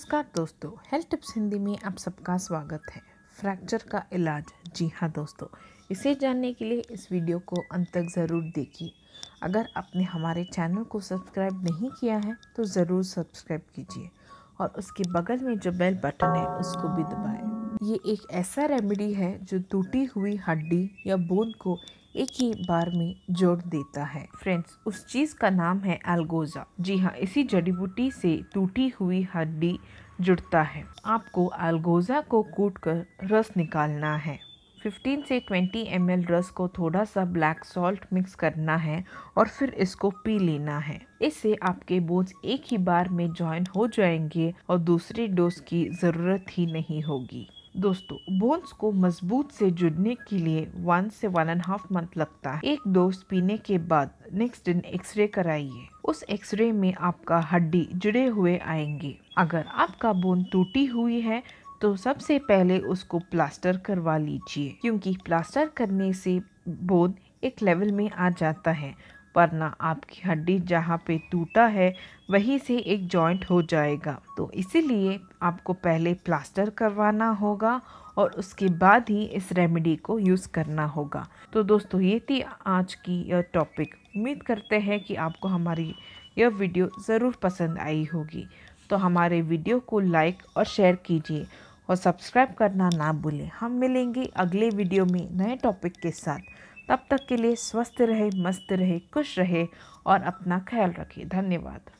नमस्कार दोस्तों health tips Hindi में आप सबका स्वागत है फ्रैक्चर का इलाज जी हाँ दोस्तों इसे जानने के लिए इस वीडियो को अंत तक ज़रूर देखिए अगर आपने हमारे चैनल को सब्सक्राइब नहीं किया है तो ज़रूर सब्सक्राइब कीजिए और उसके बगल में जो बेल बटन है उसको भी दबाएं। ये एक ऐसा रेमेडी है जो टूटी हुई हड्डी या बोन को एक ही बार में जोड़ देता है फ्रेंड्स उस चीज़ का नाम है अलगोजा जी हाँ इसी जड़ी बूटी से टूटी हुई हड्डी जुड़ता है आपको अलगोजा को कूट कर रस निकालना है 15 से 20 एम रस को थोड़ा सा ब्लैक सॉल्ट मिक्स करना है और फिर इसको पी लेना है इससे आपके बोन्स एक ही बार में ज्वाइन हो जाएंगे और दूसरी डोज की ज़रूरत ही नहीं होगी दोस्तों बोन्स को मजबूत से जुड़ने के लिए वन से वन एंड हाफ मंथ लगता है एक डोज पीने के बाद नेक्स्ट दिन एक्सरे कराइए उस एक्सरे में आपका हड्डी जुड़े हुए आएंगे अगर आपका बोन टूटी हुई है तो सबसे पहले उसको प्लास्टर करवा लीजिए क्योंकि प्लास्टर करने से बोन एक लेवल में आ जाता है वरना आपकी हड्डी जहाँ पे टूटा है वहीं से एक जॉइंट हो जाएगा तो इसीलिए आपको पहले प्लास्टर करवाना होगा और उसके बाद ही इस रेमेडी को यूज़ करना होगा तो दोस्तों ये थी आज की यह टॉपिक उम्मीद करते हैं कि आपको हमारी यह वीडियो ज़रूर पसंद आई होगी तो हमारे वीडियो को लाइक और शेयर कीजिए और सब्सक्राइब करना ना भूलें हम मिलेंगे अगले वीडियो में नए टॉपिक के साथ तब तक के लिए स्वस्थ रहे मस्त रहे खुश रहे और अपना ख्याल रखें धन्यवाद